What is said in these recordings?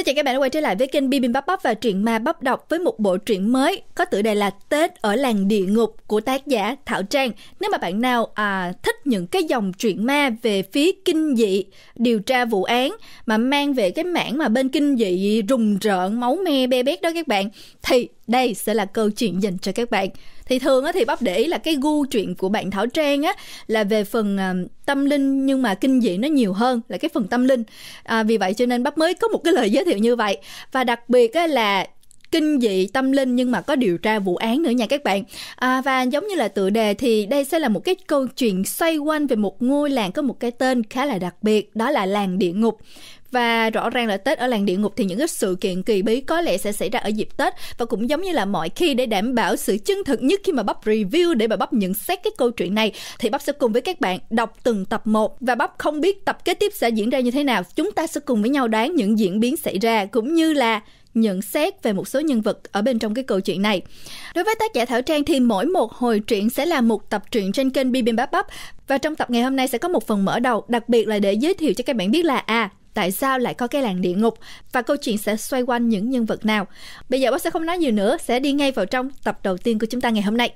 Xin chào các bạn đã quay trở lại với kênh Bibimbap Bắp và truyện ma bắp đọc với một bộ truyện mới có tựa đề là Tết ở làng địa ngục của tác giả Thảo Trang. Nếu mà bạn nào à, thích những cái dòng truyện ma về phía kinh dị, điều tra vụ án mà mang về cái mảng mà bên kinh dị rùng rợn, máu me be bét đó các bạn thì đây sẽ là câu chuyện dành cho các bạn thì thường á thì bắp để ý là cái gu chuyện của bạn thảo trang á là về phần ờ, tâm linh nhưng mà kinh dị nó nhiều hơn là cái phần tâm linh à, vì vậy cho nên bắp mới có một cái lời giới thiệu như vậy và đặc biệt á là kinh dị tâm linh nhưng mà có điều tra vụ án nữa nha các bạn à, và giống như là tựa đề thì đây sẽ là một cái câu chuyện xoay quanh về một ngôi làng có một cái tên khá là đặc biệt đó là làng địa ngục và rõ ràng là Tết ở làng địa ngục thì những cái sự kiện kỳ bí có lẽ sẽ xảy ra ở dịp Tết và cũng giống như là mọi khi để đảm bảo sự chân thực nhất khi mà bắp review để mà bắp nhận xét cái câu chuyện này thì bắp sẽ cùng với các bạn đọc từng tập 1 và bắp không biết tập kế tiếp sẽ diễn ra như thế nào. Chúng ta sẽ cùng với nhau đoán những diễn biến xảy ra cũng như là nhận xét về một số nhân vật ở bên trong cái câu chuyện này. Đối với tác giả Thảo Trang thì mỗi một hồi truyện sẽ là một tập truyện trên kênh Bibimbap và trong tập ngày hôm nay sẽ có một phần mở đầu đặc biệt là để giới thiệu cho các bạn biết là à tại sao lại có cái làng địa ngục và câu chuyện sẽ xoay quanh những nhân vật nào. Bây giờ bác sẽ không nói nhiều nữa, sẽ đi ngay vào trong tập đầu tiên của chúng ta ngày hôm nay.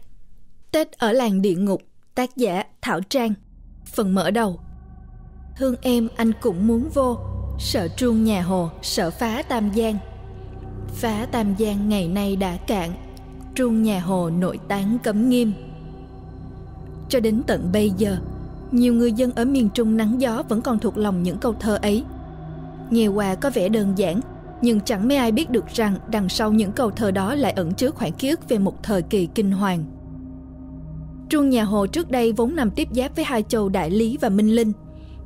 Tết ở làng địa ngục, tác giả Thảo Trang. Phần mở đầu. Thương em anh cũng muốn vô, sợ truông nhà hồ, sợ phá tam giang. Phá tam giang ngày nay đã cạn, truông nhà hồ nội tán cấm nghiêm. Cho đến tận bây giờ, nhiều người dân ở miền Trung nắng gió vẫn còn thuộc lòng những câu thơ ấy. Nghe qua có vẻ đơn giản, nhưng chẳng mấy ai biết được rằng đằng sau những câu thơ đó lại ẩn chứa khoảng ký ức về một thời kỳ kinh hoàng. Trung nhà Hồ trước đây vốn nằm tiếp giáp với hai châu Đại Lý và Minh Linh,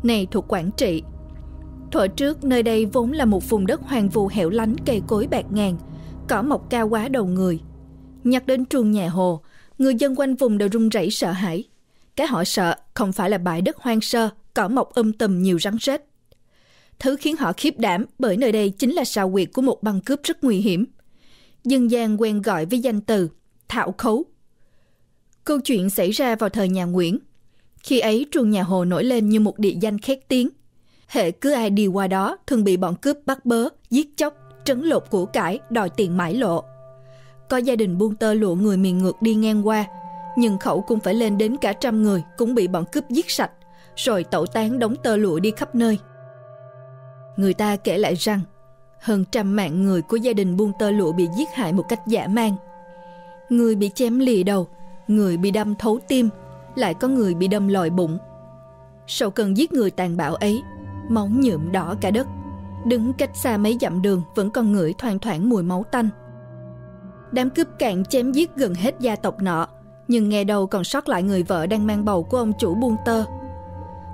này thuộc Quảng Trị. Thuở trước nơi đây vốn là một vùng đất hoang vu hẻo lánh cây cối bạc ngàn, cỏ mọc cao quá đầu người. Nhắc đến Trung nhà Hồ, người dân quanh vùng đều run rẩy sợ hãi. Cái họ sợ không phải là bãi đất hoang sơ, cỏ mọc âm um tùm nhiều rắn rết, thứ khiến họ khiếp đảm bởi nơi đây chính là sào huyệt của một băng cướp rất nguy hiểm. Dân gian quen gọi với danh từ Thảo Khấu. Câu chuyện xảy ra vào thời nhà Nguyễn. Khi ấy trường nhà Hồ nổi lên như một địa danh khét tiếng. Hệ cứ ai đi qua đó thường bị bọn cướp bắt bớ, giết chóc, trấn lột của cải, đòi tiền mãi lộ. Có gia đình buôn tơ lụa người miền ngược đi ngang qua, nhưng khẩu cũng phải lên đến cả trăm người cũng bị bọn cướp giết sạch, rồi tẩu tán đóng tơ lụa đi khắp nơi – Người ta kể lại rằng hơn trăm mạng người của gia đình buôn tơ lụa bị giết hại một cách dã man. Người bị chém lìa đầu, người bị đâm thấu tim, lại có người bị đâm lòi bụng. Sau cơn giết người tàn bạo ấy, máu nhuộm đỏ cả đất. Đứng cách xa mấy dặm đường vẫn còn ngửi thoang thoảng mùi máu tanh. Đám cướp cạn chém giết gần hết gia tộc nọ, nhưng nghe đâu còn sót lại người vợ đang mang bầu của ông chủ buôn tơ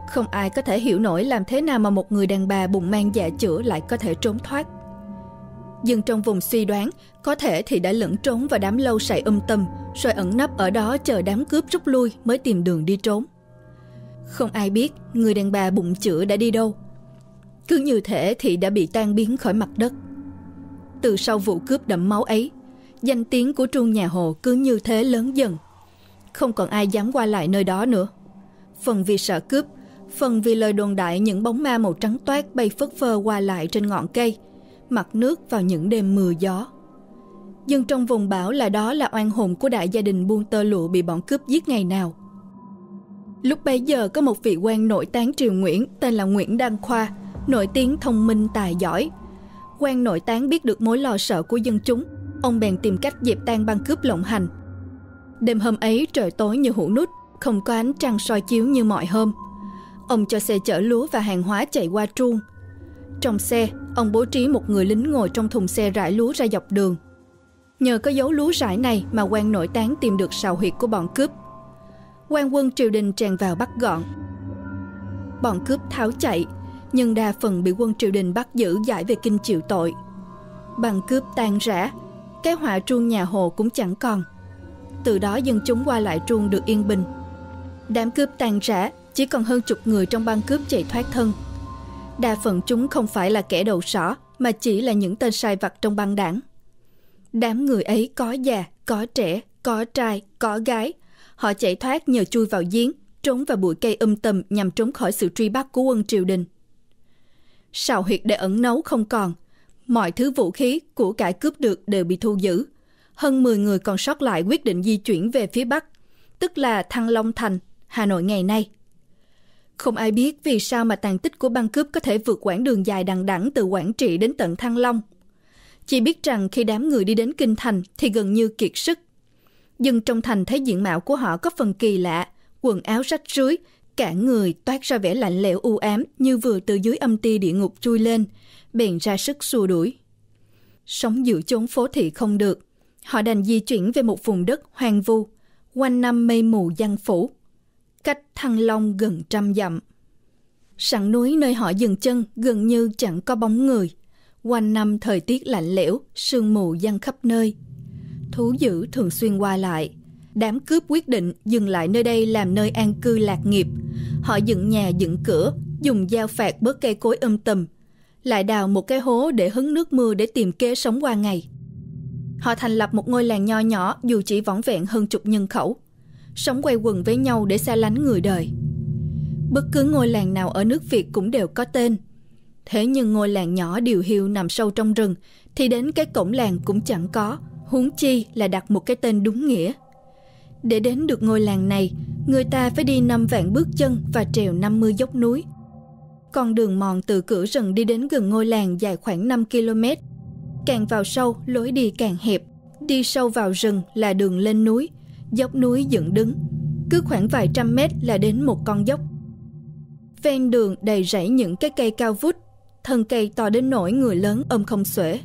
không ai có thể hiểu nổi làm thế nào mà một người đàn bà bụng mang dạ chữa lại có thể trốn thoát. Nhưng trong vùng suy đoán, có thể thì đã lẫn trốn vào đám lâu sậy âm um tâm, rồi ẩn nấp ở đó chờ đám cướp rút lui mới tìm đường đi trốn. Không ai biết người đàn bà bụng chữa đã đi đâu. Cứ như thể thì đã bị tan biến khỏi mặt đất. Từ sau vụ cướp đẫm máu ấy, danh tiếng của Trung Nhà Hồ cứ như thế lớn dần. Không còn ai dám qua lại nơi đó nữa. Phần vì sợ cướp, phần vì lời đồn đại những bóng ma màu trắng toát bay phất phơ qua lại trên ngọn cây, mặt nước vào những đêm mưa gió. Dân trong vùng bão là đó là oan hồn của đại gia đình buôn tơ lụa bị bọn cướp giết ngày nào. Lúc bấy giờ có một vị quan nội tán triều Nguyễn tên là Nguyễn Đăng Khoa, nổi tiếng thông minh tài giỏi. Quan nội tán biết được mối lo sợ của dân chúng, ông bèn tìm cách dẹp tan băng cướp lộng hành. Đêm hôm ấy trời tối như hũ nút, không có ánh trăng soi chiếu như mọi hôm – Ông cho xe chở lúa và hàng hóa chạy qua truông. Trong xe, ông bố trí một người lính ngồi trong thùng xe rải lúa ra dọc đường. Nhờ có dấu lúa rải này mà quan nội tán tìm được sào huyệt của bọn cướp. Quan quân triều đình tràn vào bắt gọn. Bọn cướp tháo chạy, nhưng đa phần bị quân triều đình bắt giữ giải về kinh chịu tội. Bằng cướp tan rã, cái họa truông nhà Hồ cũng chẳng còn. Từ đó dân chúng qua lại truông được yên bình. Đám cướp tan rã chỉ còn hơn chục người trong băng cướp chạy thoát thân. Đa phần chúng không phải là kẻ đầu sỏ, mà chỉ là những tên sai vặt trong băng đảng. Đám người ấy có già, có trẻ, có trai, có gái. Họ chạy thoát nhờ chui vào giếng, trốn vào bụi cây um tùm nhằm trốn khỏi sự truy bắt của quân triều đình. Sào huyệt để ẩn nấu không còn. Mọi thứ vũ khí, của cải cướp được đều bị thu giữ. Hơn 10 người còn sót lại quyết định di chuyển về phía Bắc, tức là Thăng Long Thành, Hà Nội ngày nay. Không ai biết vì sao mà tàn tích của băng cướp có thể vượt quãng đường dài đằng đẵng từ Quảng Trị đến tận Thăng Long. Chỉ biết rằng khi đám người đi đến Kinh Thành thì gần như kiệt sức. Dân trong thành thấy diện mạo của họ có phần kỳ lạ, quần áo rách rưới, cả người toát ra vẻ lạnh lẽo u ám như vừa từ dưới âm ti địa ngục chui lên, bèn ra sức xua đuổi. Sống giữa chốn phố thị không được, họ đành di chuyển về một vùng đất hoang vu, quanh năm mây mù giăng phủ cách Thăng Long gần trăm dặm. Sẵn núi nơi họ dừng chân gần như chẳng có bóng người. Quanh năm thời tiết lạnh lẽo, sương mù giăng khắp nơi. Thú dữ thường xuyên qua lại. Đám cướp quyết định dừng lại nơi đây làm nơi an cư lạc nghiệp. Họ dựng nhà dựng cửa, dùng dao phạt bớt cây cối âm tầm. Lại đào một cái hố để hứng nước mưa để tìm kế sống qua ngày. Họ thành lập một ngôi làng nho nhỏ dù chỉ vỏn vẹn hơn chục nhân khẩu, sống quay quần với nhau để xa lánh người đời. Bất cứ ngôi làng nào ở nước Việt cũng đều có tên. Thế nhưng ngôi làng nhỏ điều hiu nằm sâu trong rừng thì đến cái cổng làng cũng chẳng có, huống chi là đặt một cái tên đúng nghĩa. Để đến được ngôi làng này, người ta phải đi năm vạn bước chân và trèo 50 dốc núi. Con đường mòn từ cửa rừng đi đến gần ngôi làng dài khoảng 5 km. Càng vào sâu, lối đi càng hẹp. Đi sâu vào rừng là đường lên núi – dốc núi dựng đứng. Cứ khoảng vài trăm mét là đến một con dốc. Ven đường đầy rẫy những cái cây cao vút, thân cây to đến nỗi người lớn ôm không xuể.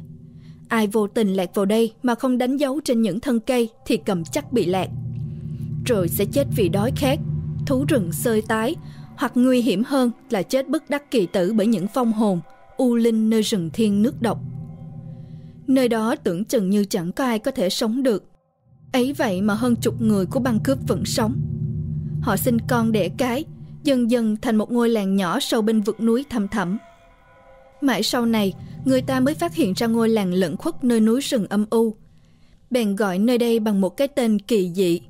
Ai vô tình lạc vào đây mà không đánh dấu trên những thân cây thì cầm chắc bị lạc. Rồi sẽ chết vì đói khát, thú rừng sơi tái, hoặc nguy hiểm hơn là chết bất đắc kỳ tử bởi những phong hồn, u linh nơi rừng thiên nước độc. Nơi đó tưởng chừng như chẳng có ai có thể sống được Ấy vậy mà hơn chục người của băng cướp vẫn sống. Họ sinh con đẻ cái, dần dần thành một ngôi làng nhỏ sâu bên vực núi thầm thẳm. Mãi sau này, người ta mới phát hiện ra ngôi làng lẩn khuất nơi núi rừng âm u. Bèn gọi nơi đây bằng một cái tên kỳ dị.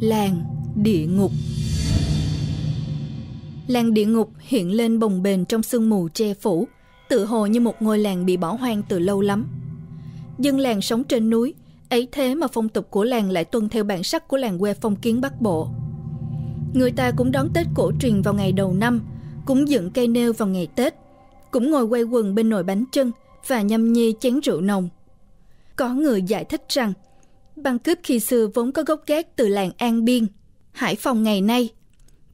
Làng Địa Ngục Làng Địa Ngục hiện lên bồng bềnh trong sương mù che phủ, tự hồ như một ngôi làng bị bỏ hoang từ lâu lắm. Dân làng sống trên núi, ấy thế mà phong tục của làng lại tuân theo bản sắc của làng quê phong kiến Bắc Bộ. Người ta cũng đón Tết cổ truyền vào ngày đầu năm, cũng dựng cây nêu vào ngày Tết, cũng ngồi quay quần bên nồi bánh trưng và nhâm nhi chén rượu nồng. Có người giải thích rằng, băng cướp khi xưa vốn có gốc gác từ làng An Biên, Hải Phòng ngày nay,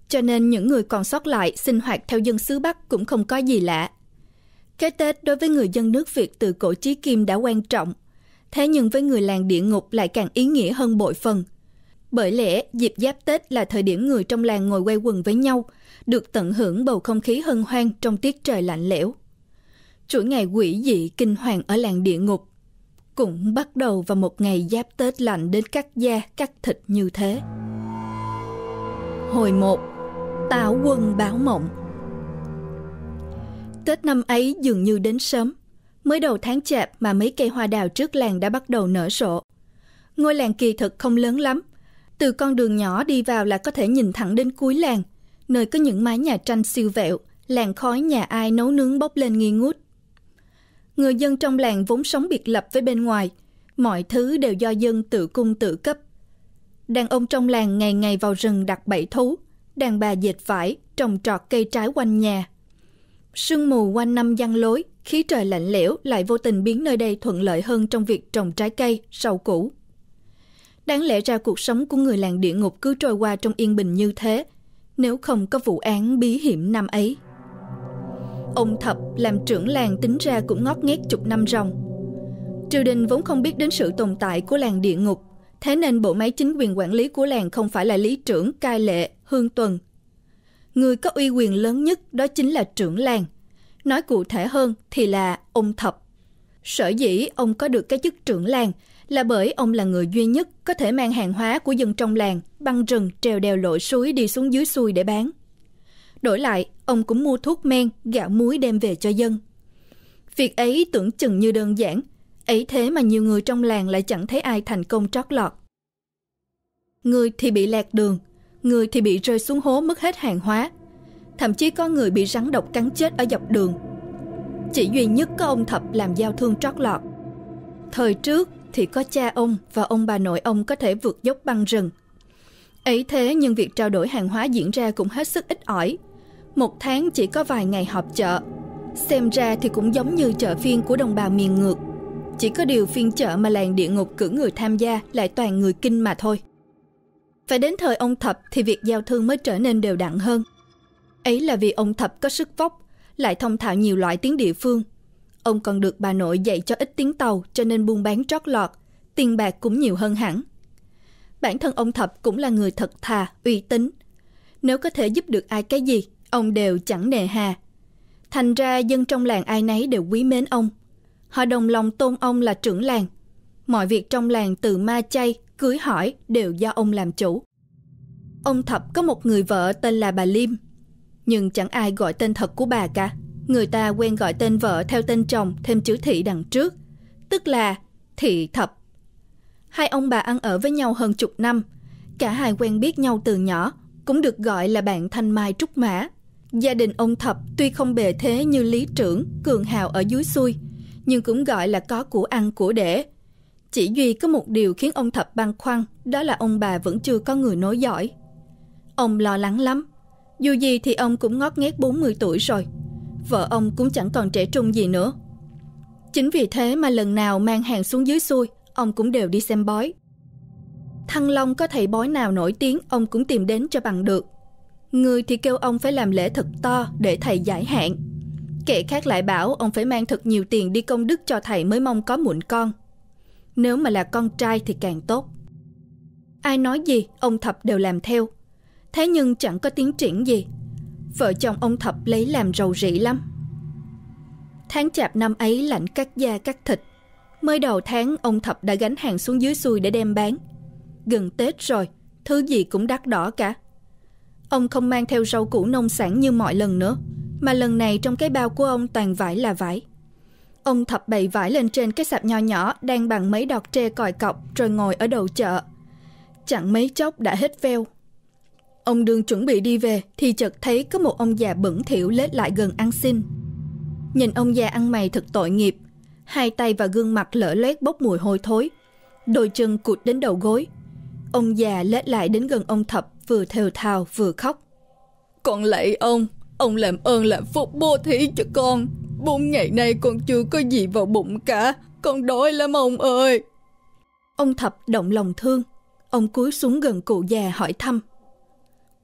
cho nên những người còn sót lại sinh hoạt theo dân xứ Bắc cũng không có gì lạ. Cái Tết đối với người dân nước Việt từ cổ chí kim đã quan trọng – thế nhưng với người làng địa ngục lại càng ý nghĩa hơn bội phần. Bởi lẽ dịp giáp Tết là thời điểm người trong làng ngồi quay quần với nhau, được tận hưởng bầu không khí hân hoan trong tiết trời lạnh lẽo. Chuỗi ngày quỷ dị kinh hoàng ở làng địa ngục cũng bắt đầu vào một ngày giáp Tết lạnh đến cắt da, cắt thịt như thế. Hồi 1 Tảo quân báo mộng Tết năm ấy dường như đến sớm – Mới đầu tháng chạp mà mấy cây hoa đào trước làng đã bắt đầu nở sổ. Ngôi làng kỳ thực không lớn lắm. Từ con đường nhỏ đi vào là có thể nhìn thẳng đến cuối làng, nơi có những mái nhà tranh siêu vẹo, làng khói nhà ai nấu nướng bốc lên nghi ngút. Người dân trong làng vốn sống biệt lập với bên ngoài, mọi thứ đều do dân tự cung tự cấp. Đàn ông trong làng ngày ngày vào rừng đặt bẫy thú, đàn bà dệt vải, trồng trọt cây trái quanh nhà. Sương mù quanh năm giăng lối, khí trời lạnh lẽo lại vô tình biến nơi đây thuận lợi hơn trong việc trồng trái cây, rau củ. Đáng lẽ ra cuộc sống của người làng địa ngục cứ trôi qua trong yên bình như thế, nếu không có vụ án bí hiểm năm ấy. Ông Thập làm trưởng làng tính ra cũng ngót nghét chục năm ròng. Triều đình vốn không biết đến sự tồn tại của làng địa ngục, thế nên bộ máy chính quyền quản lý của làng không phải là lý trưởng, cai lệ, hương tuần. Người có uy quyền lớn nhất đó chính là trưởng làng – Nói cụ thể hơn thì là ông Thập. Sở dĩ ông có được cái chức trưởng làng là bởi ông là người duy nhất có thể mang hàng hóa của dân trong làng băng rừng trèo đèo lội suối đi xuống dưới xuôi để bán. Đổi lại, ông cũng mua thuốc men, gạo muối đem về cho dân. Việc ấy tưởng chừng như đơn giản, ấy thế mà nhiều người trong làng lại chẳng thấy ai thành công trót lọt. Người thì bị lạc đường, người thì bị rơi xuống hố mất hết hàng hóa, Thậm chí có người bị rắn độc cắn chết ở dọc đường Chỉ duy nhất có ông Thập làm giao thương trót lọt Thời trước thì có cha ông và ông bà nội ông có thể vượt dốc băng rừng ấy thế nhưng việc trao đổi hàng hóa diễn ra cũng hết sức ít ỏi một tháng chỉ có vài ngày họp chợ xem ra thì cũng giống như chợ phiên của đồng bào miền ngược chỉ có điều phiên chợ mà làng địa ngục cử người tham gia lại toàn người kinh mà thôi phải đến thời ông thập thì việc giao thương mới trở nên đều đặn hơn Ấy là vì ông Thập có sức vóc, lại thông thạo nhiều loại tiếng địa phương. Ông còn được bà nội dạy cho ít tiếng tàu cho nên buôn bán trót lọt, tiền bạc cũng nhiều hơn hẳn. Bản thân ông Thập cũng là người thật thà, uy tín. Nếu có thể giúp được ai cái gì, ông đều chẳng nề hà. Thành ra dân trong làng ai nấy đều quý mến ông. Họ đồng lòng tôn ông là trưởng làng. Mọi việc trong làng từ ma chay, cưới hỏi đều do ông làm chủ. Ông Thập có một người vợ tên là bà Liêm – nhưng chẳng ai gọi tên thật của bà cả. Người ta quen gọi tên vợ theo tên chồng thêm chữ thị đằng trước, tức là thị thập. Hai ông bà ăn ở với nhau hơn chục năm, cả hai quen biết nhau từ nhỏ, cũng được gọi là bạn thanh mai trúc mã. Gia đình ông Thập tuy không bề thế như lý trưởng, cường hào ở dưới xuôi, nhưng cũng gọi là có của ăn của để. Chỉ duy có một điều khiến ông Thập băn khoăn, đó là ông bà vẫn chưa có người nối dõi. Ông lo lắng lắm, dù gì thì ông cũng ngót nghét 40 tuổi rồi Vợ ông cũng chẳng còn trẻ trung gì nữa Chính vì thế mà lần nào mang hàng xuống dưới xuôi Ông cũng đều đi xem bói Thăng Long có thầy bói nào nổi tiếng Ông cũng tìm đến cho bằng được Người thì kêu ông phải làm lễ thật to Để thầy giải hạn Kẻ khác lại bảo ông phải mang thật nhiều tiền Đi công đức cho thầy mới mong có muộn con Nếu mà là con trai thì càng tốt Ai nói gì ông Thập đều làm theo Thế nhưng chẳng có tiến triển gì Vợ chồng ông Thập lấy làm rầu rĩ lắm Tháng chạp năm ấy lạnh cắt da cắt thịt Mới đầu tháng ông Thập đã gánh hàng xuống dưới xuôi để đem bán Gần Tết rồi Thứ gì cũng đắt đỏ cả Ông không mang theo rau củ nông sản như mọi lần nữa Mà lần này trong cái bao của ông toàn vải là vải Ông Thập bày vải lên trên cái sạp nho nhỏ Đang bằng mấy đọt tre còi cọc Rồi ngồi ở đầu chợ Chẳng mấy chốc đã hết veo Ông đương chuẩn bị đi về thì chợt thấy có một ông già bẩn thỉu lết lại gần ăn xin. Nhìn ông già ăn mày thật tội nghiệp, hai tay và gương mặt lở loét bốc mùi hôi thối, đôi chân cụt đến đầu gối. Ông già lết lại đến gần ông Thập vừa thều thào vừa khóc. Con lạy ông, ông làm ơn làm phúc bố thí cho con. Bốn ngày nay con chưa có gì vào bụng cả, con đói lắm ông ơi. Ông Thập động lòng thương, ông cúi xuống gần cụ già hỏi thăm.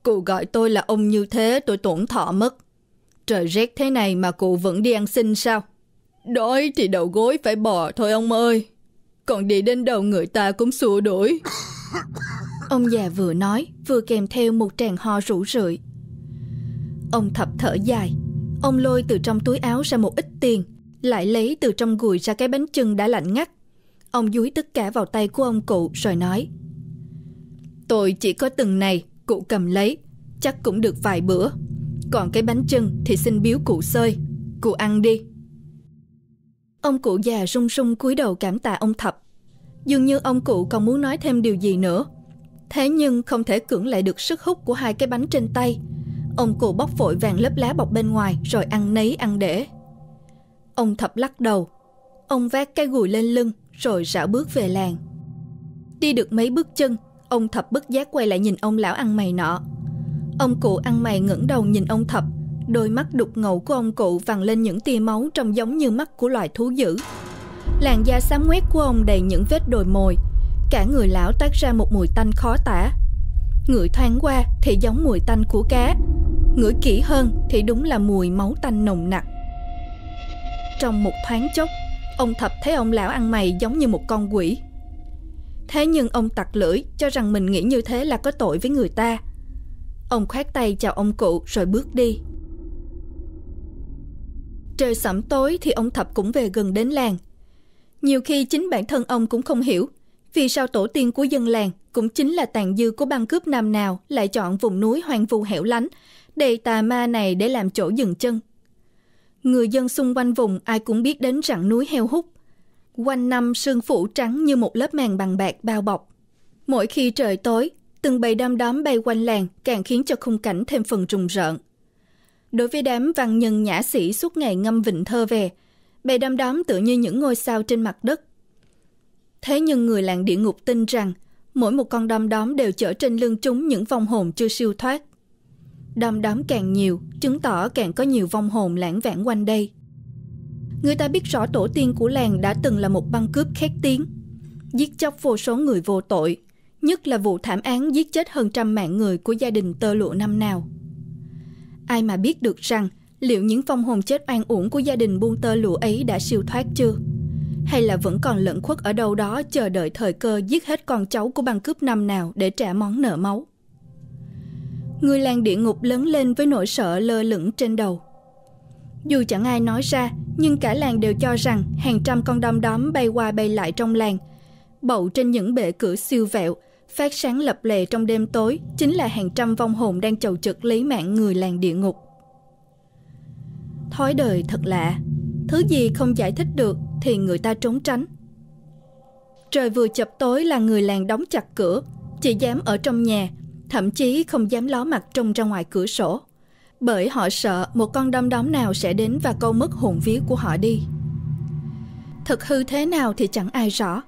Cụ gọi tôi là ông như thế tôi tổn thọ mất. Trời rét thế này mà cụ vẫn đi ăn xin sao? Đói thì đầu gối phải bỏ thôi ông ơi. Còn đi đến đầu người ta cũng xua đuổi. ông già vừa nói vừa kèm theo một tràng ho rủ rượi. Ông thập thở dài. Ông lôi từ trong túi áo ra một ít tiền. Lại lấy từ trong gùi ra cái bánh chưng đã lạnh ngắt. Ông dúi tất cả vào tay của ông cụ rồi nói. Tôi chỉ có từng này Cụ cầm lấy Chắc cũng được vài bữa Còn cái bánh trưng thì xin biếu cụ xơi Cụ ăn đi Ông cụ già rung rung cúi đầu cảm tạ ông Thập Dường như ông cụ còn muốn nói thêm điều gì nữa Thế nhưng không thể cưỡng lại được sức hút của hai cái bánh trên tay Ông cụ bóc vội vàng lớp lá bọc bên ngoài Rồi ăn nấy ăn để Ông Thập lắc đầu Ông vác cái gùi lên lưng Rồi rảo bước về làng Đi được mấy bước chân Ông Thập bất giác quay lại nhìn ông lão ăn mày nọ Ông cụ ăn mày ngẩng đầu nhìn ông Thập Đôi mắt đục ngầu của ông cụ vằn lên những tia máu trông giống như mắt của loài thú dữ Làn da xám ngoét của ông đầy những vết đồi mồi Cả người lão tác ra một mùi tanh khó tả Ngửi thoáng qua thì giống mùi tanh của cá Ngửi kỹ hơn thì đúng là mùi máu tanh nồng nặc Trong một thoáng chốc Ông Thập thấy ông lão ăn mày giống như một con quỷ Thế nhưng ông tặc lưỡi cho rằng mình nghĩ như thế là có tội với người ta. Ông khoát tay chào ông cụ rồi bước đi. Trời sẩm tối thì ông Thập cũng về gần đến làng. Nhiều khi chính bản thân ông cũng không hiểu vì sao tổ tiên của dân làng cũng chính là tàn dư của băng cướp nam nào lại chọn vùng núi hoang vu hẻo lánh, đầy tà ma này để làm chỗ dừng chân. Người dân xung quanh vùng ai cũng biết đến rặng núi heo hút Quanh năm sương phủ trắng như một lớp màng bằng bạc bao bọc. Mỗi khi trời tối, từng bầy đom đóm bay quanh làng càng khiến cho khung cảnh thêm phần trùng rợn. Đối với đám văn nhân nhã sĩ suốt ngày ngâm vịnh thơ về, bầy đom đóm tựa như những ngôi sao trên mặt đất. Thế nhưng người làng địa ngục tin rằng mỗi một con đom đóm đều chở trên lưng chúng những vong hồn chưa siêu thoát. Đom đóm càng nhiều, chứng tỏ càng có nhiều vong hồn lãng vãng quanh đây người ta biết rõ tổ tiên của làng đã từng là một băng cướp khét tiếng, giết chóc vô số người vô tội, nhất là vụ thảm án giết chết hơn trăm mạng người của gia đình tơ lụa năm nào. Ai mà biết được rằng liệu những phong hồn chết oan uổng của gia đình buôn tơ lụa ấy đã siêu thoát chưa? Hay là vẫn còn lẫn khuất ở đâu đó chờ đợi thời cơ giết hết con cháu của băng cướp năm nào để trả món nợ máu? Người làng địa ngục lớn lên với nỗi sợ lơ lửng trên đầu. Dù chẳng ai nói ra, nhưng cả làng đều cho rằng hàng trăm con đom đóm bay qua bay lại trong làng. Bậu trên những bệ cửa siêu vẹo, phát sáng lập lè trong đêm tối chính là hàng trăm vong hồn đang chầu trực lấy mạng người làng địa ngục. Thói đời thật lạ, thứ gì không giải thích được thì người ta trốn tránh. Trời vừa chập tối là người làng đóng chặt cửa, chỉ dám ở trong nhà, thậm chí không dám ló mặt trông ra ngoài cửa sổ bởi họ sợ một con đom đóm nào sẽ đến và câu mất hồn vía của họ đi. Thật hư thế nào thì chẳng ai rõ.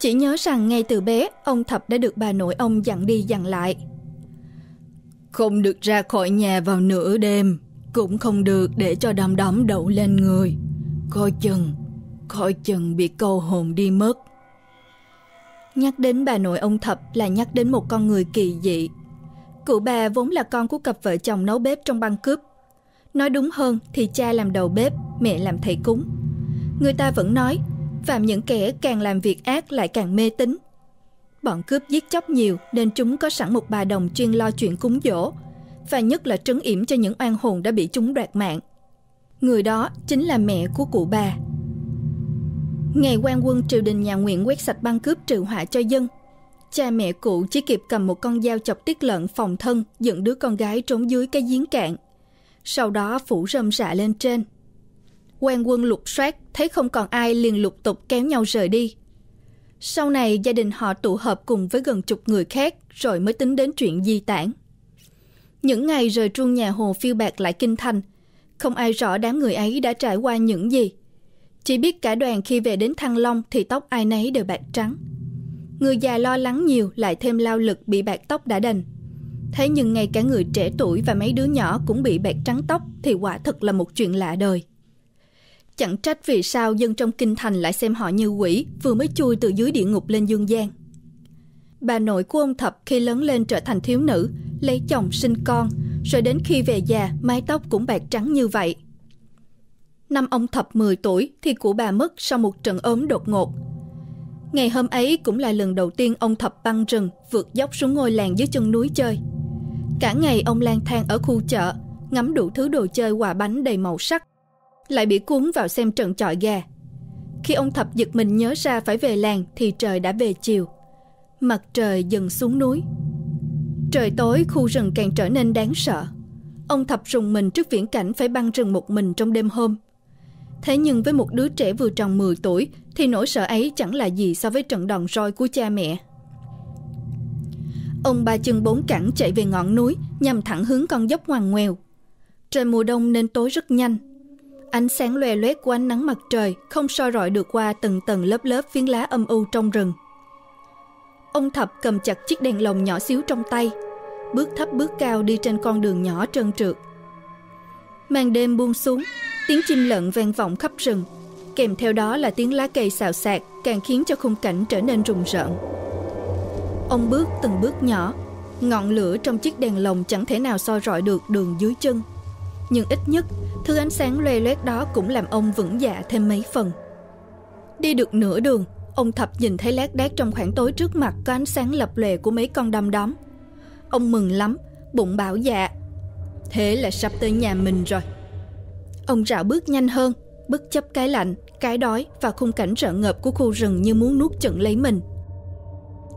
Chỉ nhớ rằng ngay từ bé, ông Thập đã được bà nội ông dặn đi dặn lại. Không được ra khỏi nhà vào nửa đêm, cũng không được để cho đom đóm đậu lên người. Coi chừng, coi chừng bị câu hồn đi mất. Nhắc đến bà nội ông Thập là nhắc đến một con người kỳ dị Cụ bà vốn là con của cặp vợ chồng nấu bếp trong băng cướp. Nói đúng hơn thì cha làm đầu bếp, mẹ làm thầy cúng. Người ta vẫn nói, phạm những kẻ càng làm việc ác lại càng mê tín. Bọn cướp giết chóc nhiều nên chúng có sẵn một bà đồng chuyên lo chuyện cúng dỗ và nhất là trấn yểm cho những oan hồn đã bị chúng đoạt mạng. Người đó chính là mẹ của cụ bà. Ngày quan quân triều đình nhà Nguyễn quét sạch băng cướp trừ họa cho dân, Cha mẹ cụ chỉ kịp cầm một con dao chọc tiết lợn phòng thân dựng đứa con gái trốn dưới cái giếng cạn. Sau đó phủ rơm rạ lên trên. Quan quân lục soát, thấy không còn ai liền lục tục kéo nhau rời đi. Sau này gia đình họ tụ hợp cùng với gần chục người khác rồi mới tính đến chuyện di tản. Những ngày rời truông nhà Hồ Phiêu Bạc lại kinh thành, không ai rõ đám người ấy đã trải qua những gì. Chỉ biết cả đoàn khi về đến Thăng Long thì tóc ai nấy đều bạc trắng. Người già lo lắng nhiều lại thêm lao lực bị bạc tóc đã đành. Thế nhưng ngay cả người trẻ tuổi và mấy đứa nhỏ cũng bị bạc trắng tóc thì quả thật là một chuyện lạ đời. Chẳng trách vì sao dân trong kinh thành lại xem họ như quỷ vừa mới chui từ dưới địa ngục lên dương gian. Bà nội của ông Thập khi lớn lên trở thành thiếu nữ, lấy chồng sinh con, rồi đến khi về già mái tóc cũng bạc trắng như vậy. Năm ông Thập 10 tuổi thì cụ bà mất sau một trận ốm đột ngột – Ngày hôm ấy cũng là lần đầu tiên ông thập băng rừng vượt dốc xuống ngôi làng dưới chân núi chơi. Cả ngày ông lang thang ở khu chợ, ngắm đủ thứ đồ chơi quà bánh đầy màu sắc, lại bị cuốn vào xem trận chọi gà. Khi ông thập giật mình nhớ ra phải về làng thì trời đã về chiều. Mặt trời dần xuống núi. Trời tối khu rừng càng trở nên đáng sợ. Ông thập rùng mình trước viễn cảnh phải băng rừng một mình trong đêm hôm. Thế nhưng với một đứa trẻ vừa tròn 10 tuổi thì nỗi sợ ấy chẳng là gì so với trận đòn roi của cha mẹ. Ông ba chân bốn cẳng chạy về ngọn núi nhằm thẳng hướng con dốc ngoằn ngoèo. Trời mùa đông nên tối rất nhanh. Ánh sáng lòe loét của ánh nắng mặt trời không soi rọi được qua từng tầng lớp lớp phiến lá âm u trong rừng. Ông Thập cầm chặt chiếc đèn lồng nhỏ xíu trong tay, bước thấp bước cao đi trên con đường nhỏ trơn trượt. Màn đêm buông xuống, Tiếng chim lợn vang vọng khắp rừng, kèm theo đó là tiếng lá cây xào xạc càng khiến cho khung cảnh trở nên rùng rợn. Ông bước từng bước nhỏ, ngọn lửa trong chiếc đèn lồng chẳng thể nào soi rọi được đường dưới chân. Nhưng ít nhất, thứ ánh sáng loe loét đó cũng làm ông vững dạ thêm mấy phần. Đi được nửa đường, ông Thập nhìn thấy lác đác trong khoảng tối trước mặt có ánh sáng lập lòe của mấy con đom đóm. Ông mừng lắm, bụng bảo dạ. Thế là sắp tới nhà mình rồi. Ông rảo bước nhanh hơn, bất chấp cái lạnh, cái đói và khung cảnh rợn ngợp của khu rừng như muốn nuốt chửng lấy mình.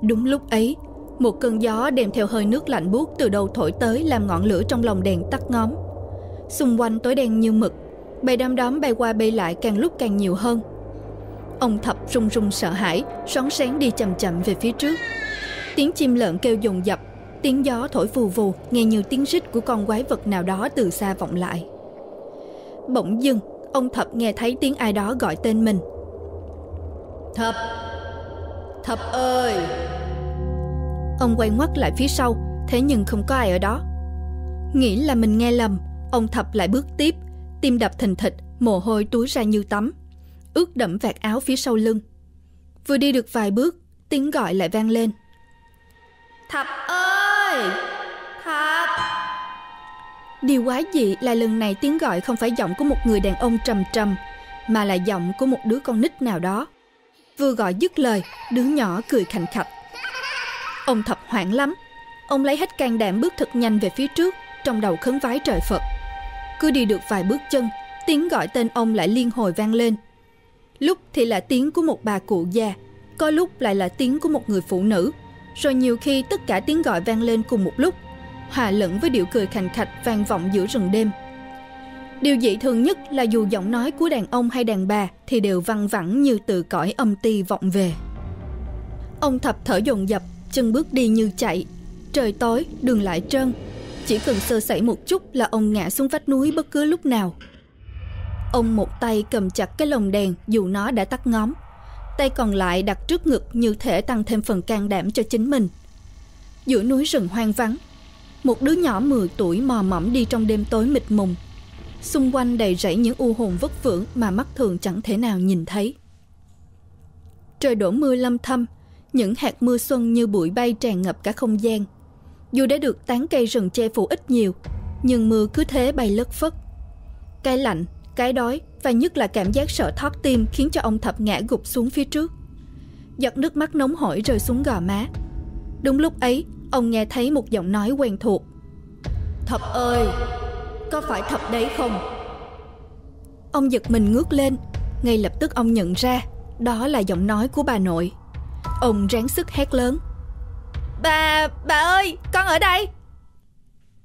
Đúng lúc ấy, một cơn gió đem theo hơi nước lạnh buốt từ đầu thổi tới làm ngọn lửa trong lòng đèn tắt ngóm. Xung quanh tối đen như mực, bay đom đóm bay qua bay lại càng lúc càng nhiều hơn. Ông thập run run sợ hãi, són sén đi chậm chậm về phía trước. Tiếng chim lợn kêu dồn dập, tiếng gió thổi vù vù nghe như tiếng rít của con quái vật nào đó từ xa vọng lại. Bỗng dưng Ông Thập nghe thấy tiếng ai đó gọi tên mình Thập Thập ơi Ông quay ngoắt lại phía sau Thế nhưng không có ai ở đó Nghĩ là mình nghe lầm Ông Thập lại bước tiếp Tim đập thình thịch Mồ hôi túi ra như tắm Ướt đẫm vạt áo phía sau lưng Vừa đi được vài bước Tiếng gọi lại vang lên Thập ơi Điều quái dị là lần này tiếng gọi không phải giọng của một người đàn ông trầm trầm, mà là giọng của một đứa con nít nào đó. Vừa gọi dứt lời, đứa nhỏ cười khành khạch. Ông thập hoảng lắm. Ông lấy hết can đảm bước thật nhanh về phía trước, trong đầu khấn vái trời Phật. Cứ đi được vài bước chân, tiếng gọi tên ông lại liên hồi vang lên. Lúc thì là tiếng của một bà cụ già, có lúc lại là tiếng của một người phụ nữ. Rồi nhiều khi tất cả tiếng gọi vang lên cùng một lúc – hòa lẫn với điệu cười khành khạch vang vọng giữa rừng đêm. Điều dị thường nhất là dù giọng nói của đàn ông hay đàn bà thì đều văng vẳng như từ cõi âm ti vọng về. Ông Thập thở dồn dập, chân bước đi như chạy. Trời tối, đường lại trơn. Chỉ cần sơ sẩy một chút là ông ngã xuống vách núi bất cứ lúc nào. Ông một tay cầm chặt cái lồng đèn dù nó đã tắt ngóm. Tay còn lại đặt trước ngực như thể tăng thêm phần can đảm cho chính mình. Giữa núi rừng hoang vắng, một đứa nhỏ 10 tuổi mò mẫm đi trong đêm tối mịt mùng. Xung quanh đầy rẫy những u hồn vất vưởng mà mắt thường chẳng thể nào nhìn thấy. Trời đổ mưa lâm thâm, những hạt mưa xuân như bụi bay tràn ngập cả không gian. Dù đã được tán cây rừng che phủ ít nhiều, nhưng mưa cứ thế bay lất phất. Cái lạnh, cái đói và nhất là cảm giác sợ thoát tim khiến cho ông thập ngã gục xuống phía trước. Giọt nước mắt nóng hổi rơi xuống gò má. Đúng lúc ấy, Ông nghe thấy một giọng nói quen thuộc Thập ơi Có phải thập đấy không Ông giật mình ngước lên Ngay lập tức ông nhận ra Đó là giọng nói của bà nội Ông ráng sức hét lớn Bà, bà ơi, con ở đây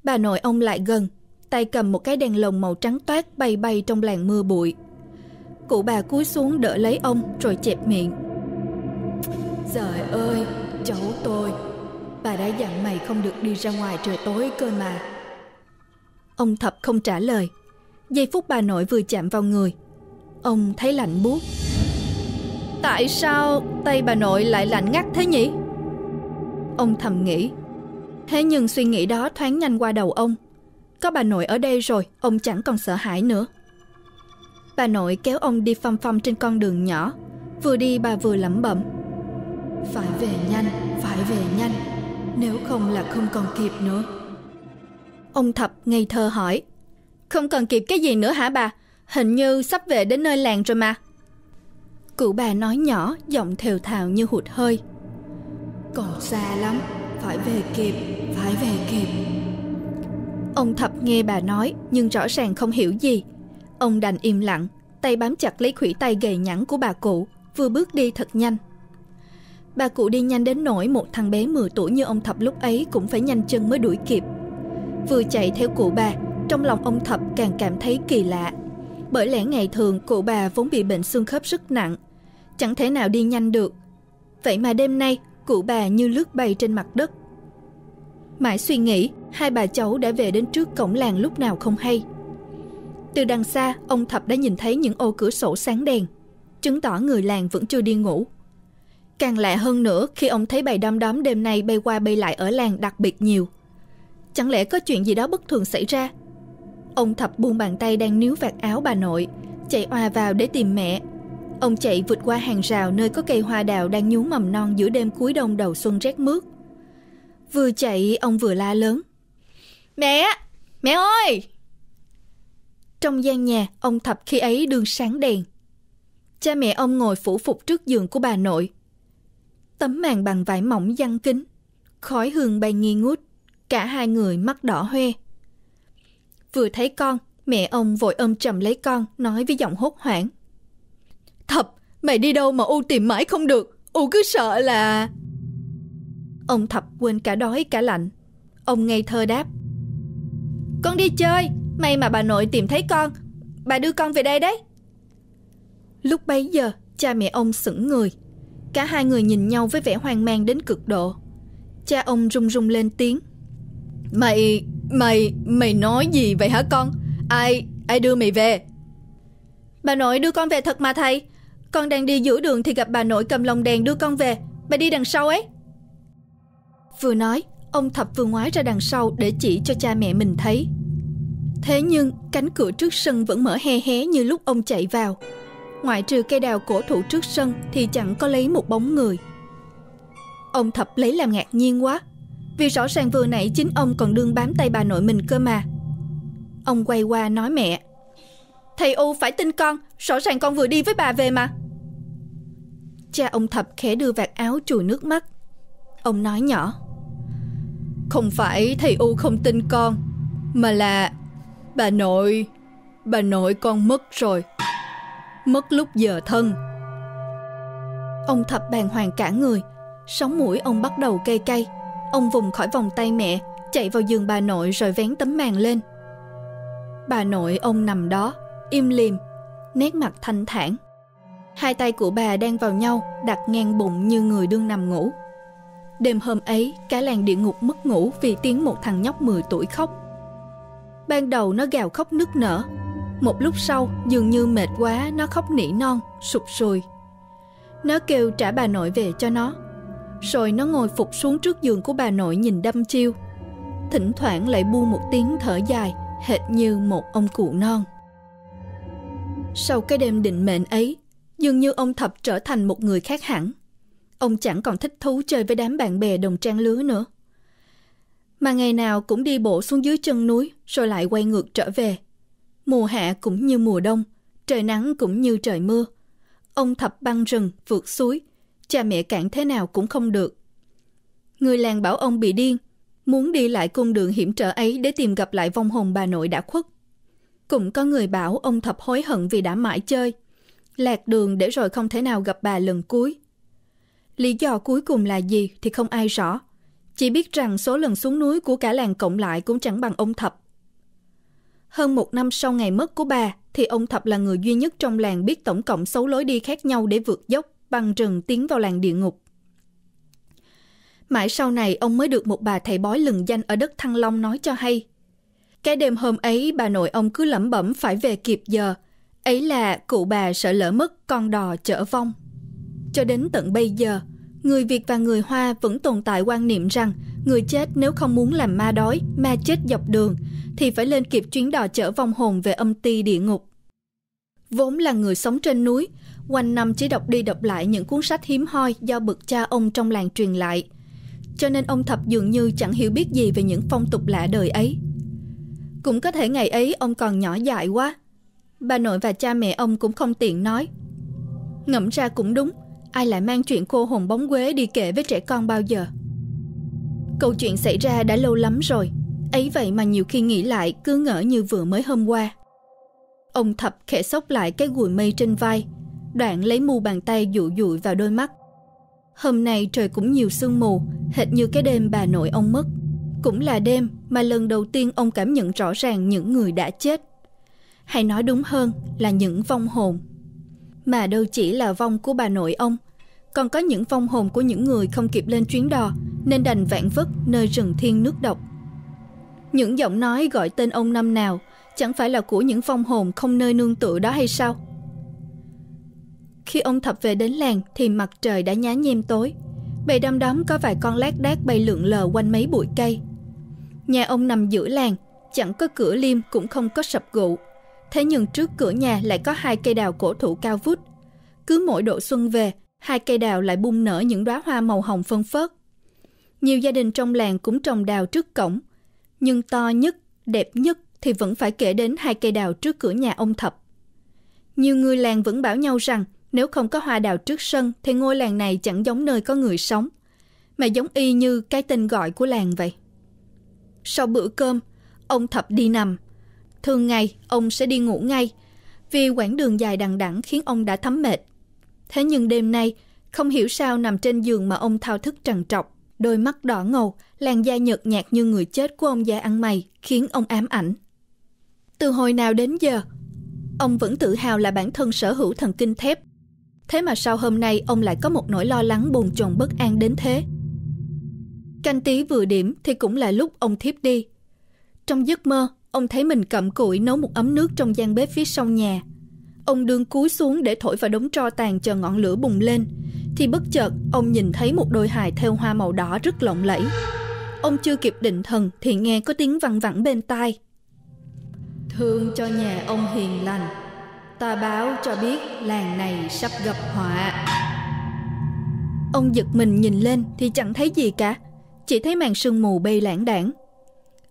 Bà nội ông lại gần Tay cầm một cái đèn lồng màu trắng toát bay bay trong làn mưa bụi Cụ bà cúi xuống đỡ lấy ông rồi chẹp miệng Trời ơi, cháu tôi Bà đã dặn mày không được đi ra ngoài trời tối cơ mà Ông Thập không trả lời Giây phút bà nội vừa chạm vào người Ông thấy lạnh buốt Tại sao tay bà nội lại lạnh ngắt thế nhỉ? Ông thầm nghĩ Thế nhưng suy nghĩ đó thoáng nhanh qua đầu ông Có bà nội ở đây rồi Ông chẳng còn sợ hãi nữa Bà nội kéo ông đi phăm phăm trên con đường nhỏ Vừa đi bà vừa lẩm bẩm Phải về nhanh, phải về nhanh nếu không là không còn kịp nữa Ông Thập ngây thơ hỏi Không còn kịp cái gì nữa hả bà Hình như sắp về đến nơi làng rồi mà Cụ bà nói nhỏ Giọng thều thào như hụt hơi Còn xa lắm Phải về kịp Phải về kịp Ông Thập nghe bà nói Nhưng rõ ràng không hiểu gì Ông đành im lặng Tay bám chặt lấy khủy tay gầy nhẵn của bà cụ Vừa bước đi thật nhanh Bà cụ đi nhanh đến nỗi một thằng bé 10 tuổi như ông Thập lúc ấy cũng phải nhanh chân mới đuổi kịp. Vừa chạy theo cụ bà, trong lòng ông Thập càng cảm thấy kỳ lạ. Bởi lẽ ngày thường cụ bà vốn bị bệnh xương khớp rất nặng, chẳng thể nào đi nhanh được. Vậy mà đêm nay, cụ bà như lướt bay trên mặt đất. Mãi suy nghĩ, hai bà cháu đã về đến trước cổng làng lúc nào không hay. Từ đằng xa, ông Thập đã nhìn thấy những ô cửa sổ sáng đèn, chứng tỏ người làng vẫn chưa đi ngủ. Càng lạ hơn nữa khi ông thấy bầy đom đóm đêm nay bay qua bay lại ở làng đặc biệt nhiều. Chẳng lẽ có chuyện gì đó bất thường xảy ra? Ông Thập buông bàn tay đang níu vạt áo bà nội, chạy oa vào để tìm mẹ. Ông chạy vượt qua hàng rào nơi có cây hoa đào đang nhú mầm non giữa đêm cuối đông đầu xuân rét mướt. Vừa chạy, ông vừa la lớn. Mẹ! Mẹ ơi! Trong gian nhà, ông Thập khi ấy đương sáng đèn. Cha mẹ ông ngồi phủ phục trước giường của bà nội, Tấm màn bằng vải mỏng giăng kín, khói hương bay nghi ngút, cả hai người mắt đỏ hoe. Vừa thấy con, mẹ ông vội ôm chầm lấy con, nói với giọng hốt hoảng. Thập, mày đi đâu mà U tìm mãi không được, U cứ sợ là... Ông Thập quên cả đói cả lạnh. Ông ngây thơ đáp. Con đi chơi, may mà bà nội tìm thấy con, bà đưa con về đây đấy. Lúc bấy giờ, cha mẹ ông sững người, Cả hai người nhìn nhau với vẻ hoang mang đến cực độ. Cha ông rung rung lên tiếng. Mày, mày, mày nói gì vậy hả con? Ai, ai đưa mày về? Bà nội đưa con về thật mà thầy. Con đang đi giữa đường thì gặp bà nội cầm lồng đèn đưa con về. Bà đi đằng sau ấy. Vừa nói, ông thập vừa ngoái ra đằng sau để chỉ cho cha mẹ mình thấy. Thế nhưng cánh cửa trước sân vẫn mở hé hé như lúc ông chạy vào ngoại trừ cây đào cổ thụ trước sân thì chẳng có lấy một bóng người. Ông Thập lấy làm ngạc nhiên quá, vì rõ ràng vừa nãy chính ông còn đương bám tay bà nội mình cơ mà. Ông quay qua nói mẹ, thầy U phải tin con, rõ ràng con vừa đi với bà về mà. Cha ông Thập khẽ đưa vạt áo chùi nước mắt. Ông nói nhỏ, không phải thầy U không tin con, mà là bà nội, bà nội con mất rồi mất lúc giờ thân. Ông thập bàng hoàng cả người, sống mũi ông bắt đầu cay cay. Ông vùng khỏi vòng tay mẹ, chạy vào giường bà nội rồi vén tấm màn lên. Bà nội ông nằm đó, im lìm, nét mặt thanh thản. Hai tay của bà đang vào nhau, đặt ngang bụng như người đương nằm ngủ. Đêm hôm ấy, cả làng địa ngục mất ngủ vì tiếng một thằng nhóc 10 tuổi khóc. Ban đầu nó gào khóc nức nở, một lúc sau, dường như mệt quá, nó khóc nỉ non, sụp sùi. Nó kêu trả bà nội về cho nó. Rồi nó ngồi phục xuống trước giường của bà nội nhìn đăm chiêu. Thỉnh thoảng lại buông một tiếng thở dài, hệt như một ông cụ non. Sau cái đêm định mệnh ấy, dường như ông Thập trở thành một người khác hẳn. Ông chẳng còn thích thú chơi với đám bạn bè đồng trang lứa nữa. Mà ngày nào cũng đi bộ xuống dưới chân núi rồi lại quay ngược trở về Mùa hạ cũng như mùa đông, trời nắng cũng như trời mưa. Ông thập băng rừng, vượt suối, cha mẹ cản thế nào cũng không được. Người làng bảo ông bị điên, muốn đi lại cung đường hiểm trở ấy để tìm gặp lại vong hồn bà nội đã khuất. Cũng có người bảo ông thập hối hận vì đã mãi chơi, lạc đường để rồi không thể nào gặp bà lần cuối. Lý do cuối cùng là gì thì không ai rõ. Chỉ biết rằng số lần xuống núi của cả làng cộng lại cũng chẳng bằng ông Thập. Hơn một năm sau ngày mất của bà, thì ông Thập là người duy nhất trong làng biết tổng cộng 6 lối đi khác nhau để vượt dốc, băng rừng tiến vào làng địa ngục. Mãi sau này, ông mới được một bà thầy bói lừng danh ở đất Thăng Long nói cho hay. Cái đêm hôm ấy, bà nội ông cứ lẩm bẩm phải về kịp giờ. Ấy là cụ bà sợ lỡ mất con đò chở vong. Cho đến tận bây giờ, Người Việt và người Hoa vẫn tồn tại quan niệm rằng người chết nếu không muốn làm ma đói, ma chết dọc đường, thì phải lên kịp chuyến đò chở vong hồn về âm ti địa ngục. Vốn là người sống trên núi, quanh năm chỉ đọc đi đọc lại những cuốn sách hiếm hoi do bậc cha ông trong làng truyền lại. Cho nên ông Thập dường như chẳng hiểu biết gì về những phong tục lạ đời ấy. Cũng có thể ngày ấy ông còn nhỏ dại quá. Bà nội và cha mẹ ông cũng không tiện nói. Ngẫm ra cũng đúng, ai lại mang chuyện cô hồn bóng quế đi kể với trẻ con bao giờ câu chuyện xảy ra đã lâu lắm rồi ấy vậy mà nhiều khi nghĩ lại cứ ngỡ như vừa mới hôm qua ông thập khẽ xốc lại cái gùi mây trên vai đoạn lấy mu bàn tay dụ dụi vào đôi mắt hôm nay trời cũng nhiều sương mù hệt như cái đêm bà nội ông mất cũng là đêm mà lần đầu tiên ông cảm nhận rõ ràng những người đã chết hay nói đúng hơn là những vong hồn mà đâu chỉ là vong của bà nội ông còn có những vong hồn của những người không kịp lên chuyến đò nên đành vạn vất nơi rừng thiên nước độc những giọng nói gọi tên ông năm nào chẳng phải là của những vong hồn không nơi nương tựa đó hay sao khi ông thập về đến làng thì mặt trời đã nhá nhem tối bầy đom đóm có vài con lác đác bay lượn lờ quanh mấy bụi cây nhà ông nằm giữa làng chẳng có cửa liêm cũng không có sập gụ Thế nhưng trước cửa nhà lại có hai cây đào cổ thụ cao vút. Cứ mỗi độ xuân về, hai cây đào lại bung nở những đóa hoa màu hồng phân phớt. Nhiều gia đình trong làng cũng trồng đào trước cổng, nhưng to nhất, đẹp nhất thì vẫn phải kể đến hai cây đào trước cửa nhà ông Thập. Nhiều người làng vẫn bảo nhau rằng nếu không có hoa đào trước sân thì ngôi làng này chẳng giống nơi có người sống, mà giống y như cái tên gọi của làng vậy. Sau bữa cơm, ông Thập đi nằm – thường ngày ông sẽ đi ngủ ngay, vì quãng đường dài đằng đẵng khiến ông đã thấm mệt. Thế nhưng đêm nay, không hiểu sao nằm trên giường mà ông thao thức trằn trọc, đôi mắt đỏ ngầu, làn da nhợt nhạt như người chết của ông già ăn mày, khiến ông ám ảnh. Từ hồi nào đến giờ, ông vẫn tự hào là bản thân sở hữu thần kinh thép. Thế mà sau hôm nay ông lại có một nỗi lo lắng bồn chồn bất an đến thế. Canh tí vừa điểm thì cũng là lúc ông thiếp đi. Trong giấc mơ, Ông thấy mình cặm cụi nấu một ấm nước trong gian bếp phía sau nhà. Ông đương cúi xuống để thổi vào đống tro tàn chờ ngọn lửa bùng lên. Thì bất chợt, ông nhìn thấy một đôi hài theo hoa màu đỏ rất lộng lẫy. Ông chưa kịp định thần thì nghe có tiếng văng vẳng bên tai. Thương cho nhà ông hiền lành, ta báo cho biết làng này sắp gặp họa. Ông giật mình nhìn lên thì chẳng thấy gì cả, chỉ thấy màn sương mù bay lãng đảng.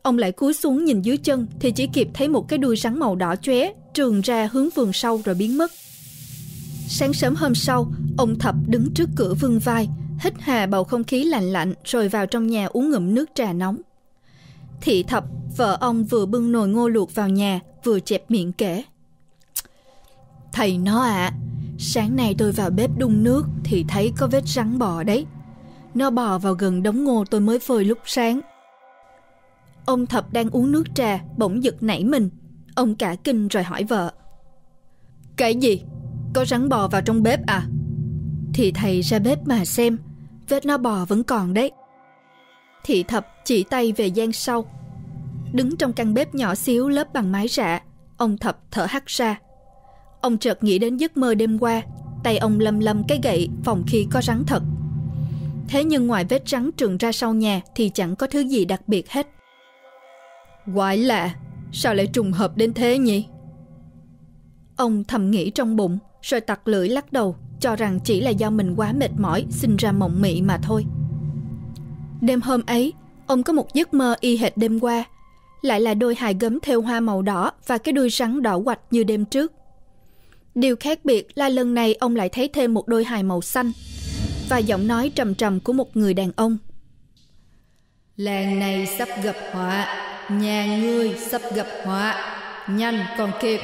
Ông lại cúi xuống nhìn dưới chân thì chỉ kịp thấy một cái đuôi rắn màu đỏ chóe trường ra hướng vườn sau rồi biến mất. Sáng sớm hôm sau, ông Thập đứng trước cửa vương vai, hít hà bầu không khí lạnh lạnh rồi vào trong nhà uống ngụm nước trà nóng. Thị Thập, vợ ông vừa bưng nồi ngô luộc vào nhà, vừa chẹp miệng kể. Thầy nó ạ, à, sáng nay tôi vào bếp đun nước thì thấy có vết rắn bò đấy. Nó bò vào gần đống ngô tôi mới phơi lúc sáng, Ông Thập đang uống nước trà bỗng giật nảy mình Ông cả kinh rồi hỏi vợ Cái gì? Có rắn bò vào trong bếp à? Thì thầy ra bếp mà xem Vết nó bò vẫn còn đấy Thị Thập chỉ tay về gian sau Đứng trong căn bếp nhỏ xíu lớp bằng mái rạ Ông Thập thở hắt ra Ông chợt nghĩ đến giấc mơ đêm qua Tay ông lâm lâm cái gậy phòng khi có rắn thật Thế nhưng ngoài vết rắn trường ra sau nhà Thì chẳng có thứ gì đặc biệt hết Quái lạ Sao lại trùng hợp đến thế nhỉ Ông thầm nghĩ trong bụng Rồi tặc lưỡi lắc đầu Cho rằng chỉ là do mình quá mệt mỏi Sinh ra mộng mị mà thôi Đêm hôm ấy Ông có một giấc mơ y hệt đêm qua Lại là đôi hài gấm theo hoa màu đỏ Và cái đuôi rắn đỏ quạch như đêm trước Điều khác biệt là lần này ông lại thấy thêm một đôi hài màu xanh Và giọng nói trầm trầm của một người đàn ông Làng này sắp gặp họa nhà ngươi sắp gặp họa nhanh còn kịp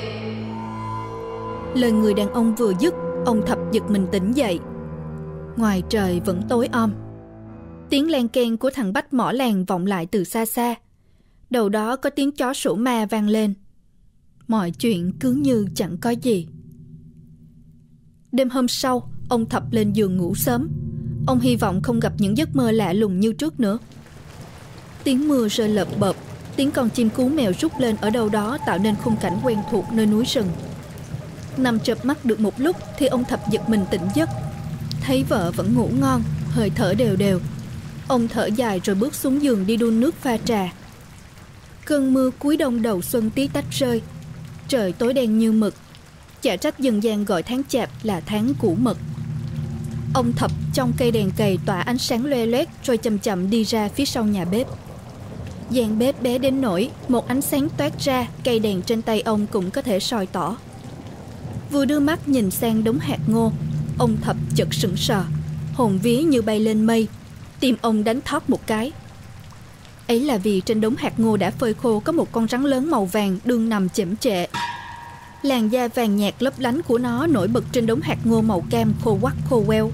lời người đàn ông vừa dứt ông thập giật mình tỉnh dậy ngoài trời vẫn tối om tiếng len keng của thằng bách mỏ làng vọng lại từ xa xa đầu đó có tiếng chó sủa ma vang lên mọi chuyện cứ như chẳng có gì đêm hôm sau ông thập lên giường ngủ sớm ông hy vọng không gặp những giấc mơ lạ lùng như trước nữa tiếng mưa rơi lợp bợp tiếng con chim cú mèo rút lên ở đâu đó tạo nên khung cảnh quen thuộc nơi núi rừng. Nằm chợp mắt được một lúc thì ông Thập giật mình tỉnh giấc. Thấy vợ vẫn ngủ ngon, hơi thở đều đều. Ông thở dài rồi bước xuống giường đi đun nước pha trà. Cơn mưa cuối đông đầu xuân tí tách rơi. Trời tối đen như mực. Chả trách dân gian gọi tháng chạp là tháng củ mật. Ông Thập trong cây đèn cầy tỏa ánh sáng loe loét rồi chậm chậm đi ra phía sau nhà bếp gian bếp bé đến nỗi một ánh sáng toát ra, cây đèn trên tay ông cũng có thể soi tỏ. Vừa đưa mắt nhìn sang đống hạt ngô, ông thập chợt sững sờ, hồn vía như bay lên mây, tim ông đánh thót một cái. Ấy là vì trên đống hạt ngô đã phơi khô có một con rắn lớn màu vàng đương nằm chễm chệ. Làn da vàng nhạt lấp lánh của nó nổi bật trên đống hạt ngô màu cam khô quắc khô queo.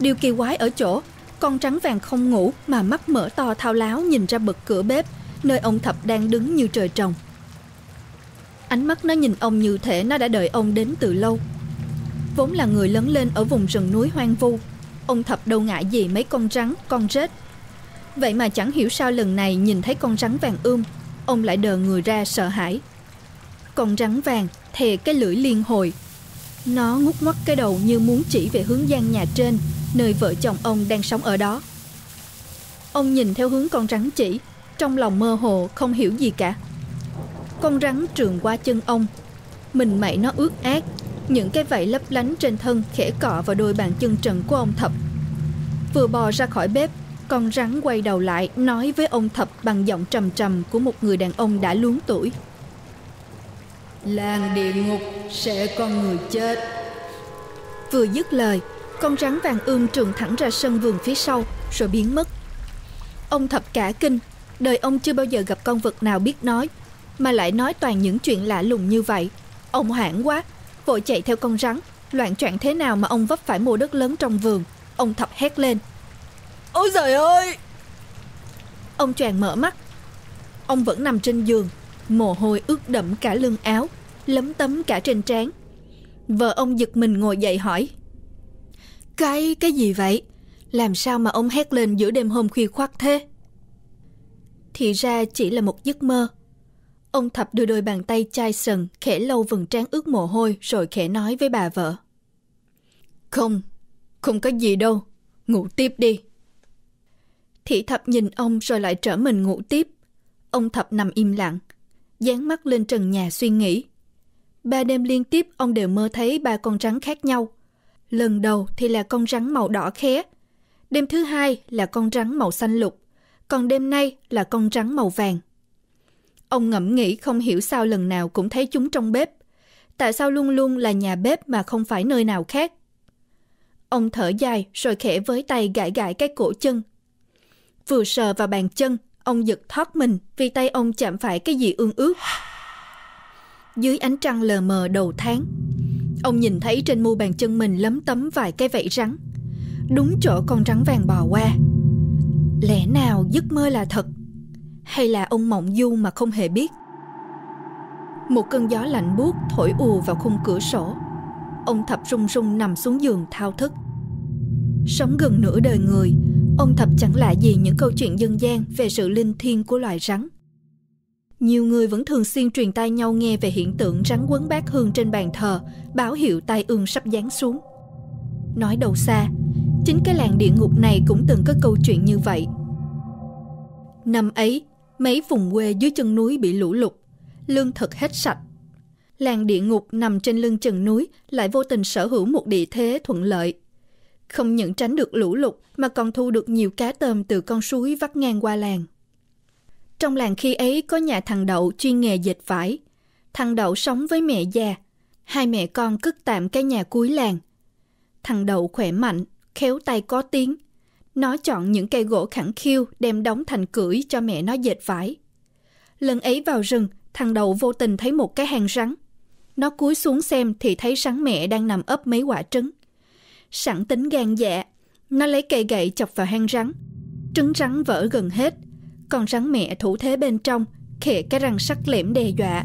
Điều kỳ quái ở chỗ con trắng vàng không ngủ mà mắt mở to thao láo nhìn ra bậc cửa bếp, nơi ông Thập đang đứng như trời trồng. Ánh mắt nó nhìn ông như thể nó đã đợi ông đến từ lâu. Vốn là người lớn lên ở vùng rừng núi hoang vu, ông Thập đâu ngại gì mấy con rắn, con rết. Vậy mà chẳng hiểu sao lần này nhìn thấy con rắn vàng ươm, ông lại đờ người ra sợ hãi. Con rắn vàng thề cái lưỡi liên hồi nó ngút ngoắt cái đầu như muốn chỉ về hướng gian nhà trên, nơi vợ chồng ông đang sống ở đó. Ông nhìn theo hướng con rắn chỉ, trong lòng mơ hồ không hiểu gì cả. Con rắn trườn qua chân ông, mình mẩy nó ướt ác, những cái vảy lấp lánh trên thân khẽ cọ vào đôi bàn chân trần của ông Thập. Vừa bò ra khỏi bếp, con rắn quay đầu lại nói với ông Thập bằng giọng trầm trầm của một người đàn ông đã luống tuổi làng địa ngục sẽ con người chết vừa dứt lời con rắn vàng ươm trườn thẳng ra sân vườn phía sau rồi biến mất ông thập cả kinh đời ông chưa bao giờ gặp con vật nào biết nói mà lại nói toàn những chuyện lạ lùng như vậy ông hoảng quá vội chạy theo con rắn loạn choạng thế nào mà ông vấp phải mô đất lớn trong vườn ông thập hét lên ôi trời ơi ông choàng mở mắt ông vẫn nằm trên giường Mồ hôi ướt đẫm cả lưng áo, lấm tấm cả trên trán. Vợ ông giật mình ngồi dậy hỏi. Cái, cái gì vậy? Làm sao mà ông hét lên giữa đêm hôm khuya khoắt thế? Thì ra chỉ là một giấc mơ. Ông Thập đưa đôi bàn tay chai sần, khẽ lâu vần trán ướt mồ hôi rồi khẽ nói với bà vợ. Không, không có gì đâu, ngủ tiếp đi. Thị Thập nhìn ông rồi lại trở mình ngủ tiếp. Ông Thập nằm im lặng dán mắt lên trần nhà suy nghĩ. Ba đêm liên tiếp ông đều mơ thấy ba con rắn khác nhau. Lần đầu thì là con rắn màu đỏ khé, đêm thứ hai là con rắn màu xanh lục, còn đêm nay là con rắn màu vàng. Ông ngẫm nghĩ không hiểu sao lần nào cũng thấy chúng trong bếp. Tại sao luôn luôn là nhà bếp mà không phải nơi nào khác? Ông thở dài rồi khẽ với tay gãi gãi cái cổ chân. Vừa sờ vào bàn chân, Ông giật thoát mình vì tay ông chạm phải cái gì ương ướt. Dưới ánh trăng lờ mờ đầu tháng, ông nhìn thấy trên mu bàn chân mình lấm tấm vài cái vảy rắn. Đúng chỗ con rắn vàng bò qua. Lẽ nào giấc mơ là thật? Hay là ông mộng du mà không hề biết? Một cơn gió lạnh buốt thổi ù vào khung cửa sổ. Ông thập rung rung nằm xuống giường thao thức. Sống gần nửa đời người, Ông thập chẳng lạ gì những câu chuyện dân gian về sự linh thiêng của loài rắn. Nhiều người vẫn thường xuyên truyền tai nhau nghe về hiện tượng rắn quấn bát hương trên bàn thờ, báo hiệu tai ương sắp giáng xuống. Nói đầu xa, chính cái làng địa ngục này cũng từng có câu chuyện như vậy. Năm ấy, mấy vùng quê dưới chân núi bị lũ lụt, lương thực hết sạch. Làng địa ngục nằm trên lưng chân núi lại vô tình sở hữu một địa thế thuận lợi không những tránh được lũ lụt mà còn thu được nhiều cá tôm từ con suối vắt ngang qua làng. Trong làng khi ấy có nhà thằng Đậu chuyên nghề dệt vải. Thằng Đậu sống với mẹ già. Hai mẹ con cất tạm cái nhà cuối làng. Thằng Đậu khỏe mạnh, khéo tay có tiếng. Nó chọn những cây gỗ khẳng khiu đem đóng thành cưỡi cho mẹ nó dệt vải. Lần ấy vào rừng, thằng Đậu vô tình thấy một cái hang rắn. Nó cúi xuống xem thì thấy rắn mẹ đang nằm ấp mấy quả trứng sẵn tính gan dạ. Nó lấy cây gậy chọc vào hang rắn. Trứng rắn vỡ gần hết. Con rắn mẹ thủ thế bên trong, khẽ cái răng sắc lẻm đe dọa.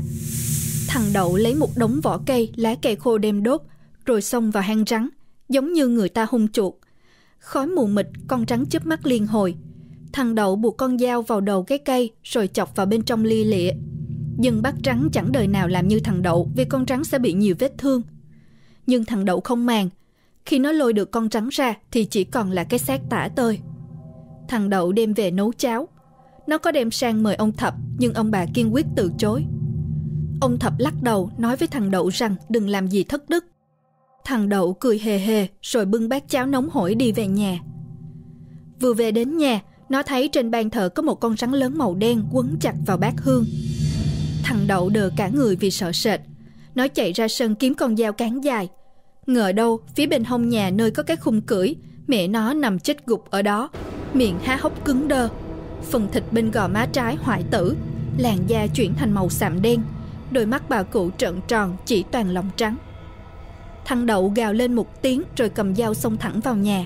Thằng đậu lấy một đống vỏ cây, lá cây khô đem đốt, rồi xông vào hang rắn, giống như người ta hung chuột. Khói mù mịt, con rắn chớp mắt liên hồi. Thằng đậu buộc con dao vào đầu cái cây rồi chọc vào bên trong ly lịa. Nhưng bắt rắn chẳng đời nào làm như thằng đậu vì con rắn sẽ bị nhiều vết thương. Nhưng thằng đậu không màng, khi nó lôi được con rắn ra thì chỉ còn là cái xác tả tơi. Thằng Đậu đem về nấu cháo. Nó có đem sang mời ông Thập nhưng ông bà kiên quyết từ chối. Ông Thập lắc đầu nói với thằng Đậu rằng đừng làm gì thất đức. Thằng Đậu cười hề hề rồi bưng bát cháo nóng hổi đi về nhà. Vừa về đến nhà, nó thấy trên bàn thờ có một con rắn lớn màu đen quấn chặt vào bát hương. Thằng Đậu đờ cả người vì sợ sệt. Nó chạy ra sân kiếm con dao cán dài, Ngờ đâu phía bên hông nhà nơi có cái khung cưỡi Mẹ nó nằm chết gục ở đó Miệng há hốc cứng đơ Phần thịt bên gò má trái hoại tử Làn da chuyển thành màu xạm đen Đôi mắt bà cụ trợn tròn chỉ toàn lòng trắng Thằng đậu gào lên một tiếng rồi cầm dao xông thẳng vào nhà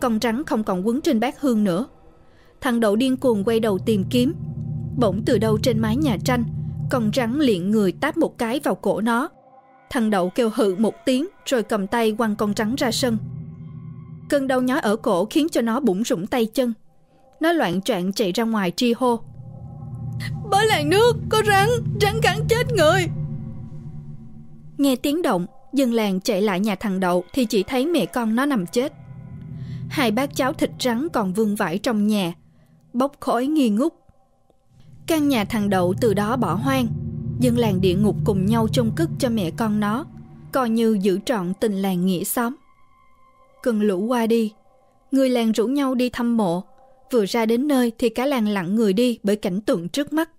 Con rắn không còn quấn trên bát hương nữa Thằng đậu điên cuồng quay đầu tìm kiếm Bỗng từ đâu trên mái nhà tranh Con rắn liệng người táp một cái vào cổ nó Thằng Đậu kêu hự một tiếng rồi cầm tay quăng con trắng ra sân. Cơn đau nhói ở cổ khiến cho nó bủng rủng tay chân. Nó loạn choạng chạy ra ngoài tri hô. Bớ làng nước, có rắn, rắn cắn chết người. Nghe tiếng động, dân làng chạy lại nhà thằng Đậu thì chỉ thấy mẹ con nó nằm chết. Hai bát cháo thịt rắn còn vương vãi trong nhà, bốc khói nghi ngút. Căn nhà thằng Đậu từ đó bỏ hoang, dân làng địa ngục cùng nhau trông cất cho mẹ con nó, coi như giữ trọn tình làng nghĩa xóm. Cơn lũ qua đi, người làng rủ nhau đi thăm mộ, vừa ra đến nơi thì cả làng lặng người đi bởi cảnh tượng trước mắt.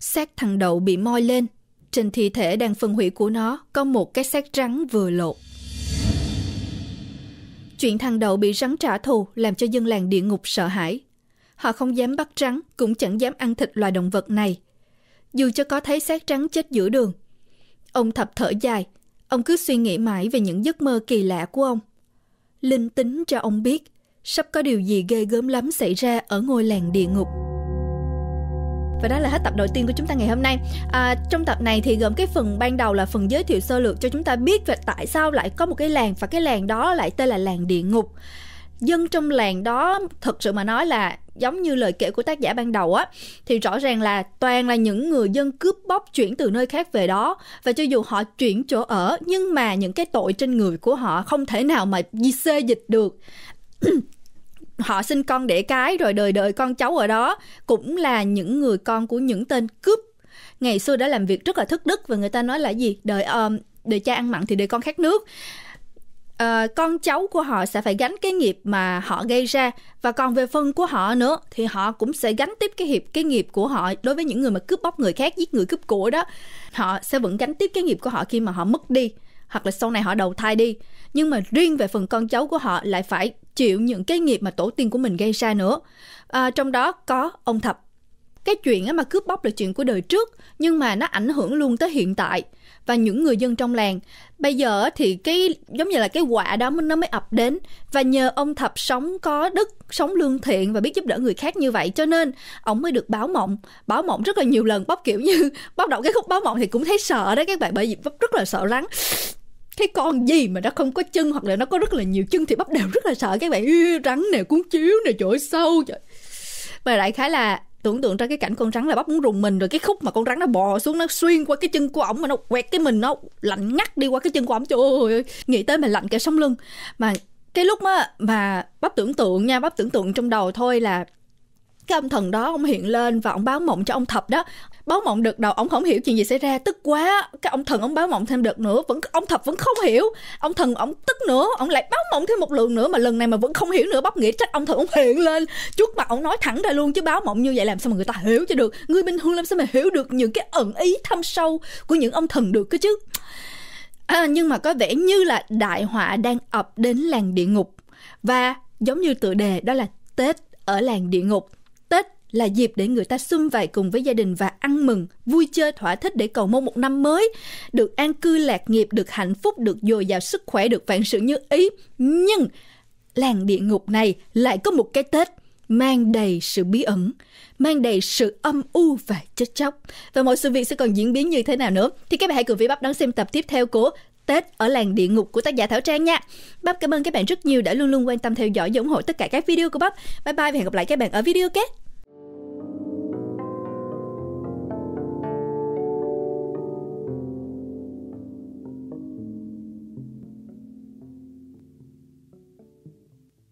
Xác thằng đậu bị moi lên, trên thi thể đang phân hủy của nó có một cái xác rắn vừa lộ Chuyện thằng đậu bị rắn trả thù làm cho dân làng địa ngục sợ hãi. Họ không dám bắt rắn, cũng chẳng dám ăn thịt loài động vật này, dù cho có thấy xác trắng chết giữa đường. Ông Thập thở dài, ông cứ suy nghĩ mãi về những giấc mơ kỳ lạ của ông. Linh tính cho ông biết, sắp có điều gì ghê gớm lắm xảy ra ở ngôi làng địa ngục. Và đó là hết tập đầu tiên của chúng ta ngày hôm nay à, Trong tập này thì gồm cái phần ban đầu là phần giới thiệu sơ lược cho chúng ta biết về tại sao lại có một cái làng Và cái làng đó lại tên là làng địa ngục dân trong làng đó thật sự mà nói là giống như lời kể của tác giả ban đầu á thì rõ ràng là toàn là những người dân cướp bóc chuyển từ nơi khác về đó và cho dù họ chuyển chỗ ở nhưng mà những cái tội trên người của họ không thể nào mà di xê dịch được họ sinh con đẻ cái rồi đời đời con cháu ở đó cũng là những người con của những tên cướp ngày xưa đã làm việc rất là thức đức và người ta nói là gì đời um, đời cha ăn mặn thì đời con khát nước uh, con cháu của họ sẽ phải gánh cái nghiệp mà họ gây ra và còn về phần của họ nữa thì họ cũng sẽ gánh tiếp cái hiệp cái nghiệp của họ đối với những người mà cướp bóc người khác giết người cướp của đó họ sẽ vẫn gánh tiếp cái nghiệp của họ khi mà họ mất đi hoặc là sau này họ đầu thai đi nhưng mà riêng về phần con cháu của họ lại phải chịu những cái nghiệp mà tổ tiên của mình gây ra nữa à, trong đó có ông thập cái chuyện mà cướp bóc là chuyện của đời trước nhưng mà nó ảnh hưởng luôn tới hiện tại và những người dân trong làng bây giờ thì cái giống như là cái quả đó nó mới ập đến và nhờ ông thập sống có đức sống lương thiện và biết giúp đỡ người khác như vậy cho nên ông mới được báo mộng báo mộng rất là nhiều lần bóc kiểu như bóc đọc cái khúc báo mộng thì cũng thấy sợ đấy các bạn bởi vì bóc rất là sợ rắn cái con gì mà nó không có chân hoặc là nó có rất là nhiều chân thì bắp đều rất là sợ các bạn rắn nè cuốn chiếu nè chỗ sâu trời mà đại khái là tưởng tượng ra cái cảnh con rắn là bắp muốn rùng mình rồi cái khúc mà con rắn nó bò xuống nó xuyên qua cái chân của ổng mà nó quẹt cái mình nó lạnh ngắt đi qua cái chân của ổng trời ơi nghĩ tới mà lạnh cả sống lưng mà cái lúc mà mà bắp tưởng tượng nha bắp tưởng tượng trong đầu thôi là cái âm thần đó ông hiện lên và ông báo mộng cho ông thập đó báo mộng được đầu ông không hiểu chuyện gì xảy ra tức quá cái ông thần ông báo mộng thêm được nữa vẫn ông thập vẫn không hiểu ông thần ông tức nữa ông lại báo mộng thêm một lần nữa mà lần này mà vẫn không hiểu nữa bóc nghĩa trách ông thần ông hiện lên trước mặt ông nói thẳng ra luôn chứ báo mộng như vậy làm sao mà người ta hiểu cho được người bình thường làm sao mà hiểu được những cái ẩn ý thâm sâu của những ông thần được cơ chứ à, nhưng mà có vẻ như là đại họa đang ập đến làng địa ngục và giống như tựa đề đó là tết ở làng địa ngục là dịp để người ta xung vầy cùng với gia đình và ăn mừng, vui chơi thỏa thích để cầu mong một năm mới được an cư lạc nghiệp, được hạnh phúc, được dồi dào sức khỏe, được vạn sự như ý. Nhưng làng địa ngục này lại có một cái Tết mang đầy sự bí ẩn, mang đầy sự âm u và chết chóc. Và mọi sự việc sẽ còn diễn biến như thế nào nữa thì các bạn hãy cùng với Bắc đón xem tập tiếp theo của Tết ở làng địa ngục của tác giả Thảo Trang nha. Bắp cảm ơn các bạn rất nhiều đã luôn luôn quan tâm theo dõi và ủng hộ tất cả các video của Bắp. Bye bye và hẹn gặp lại các bạn ở video kế.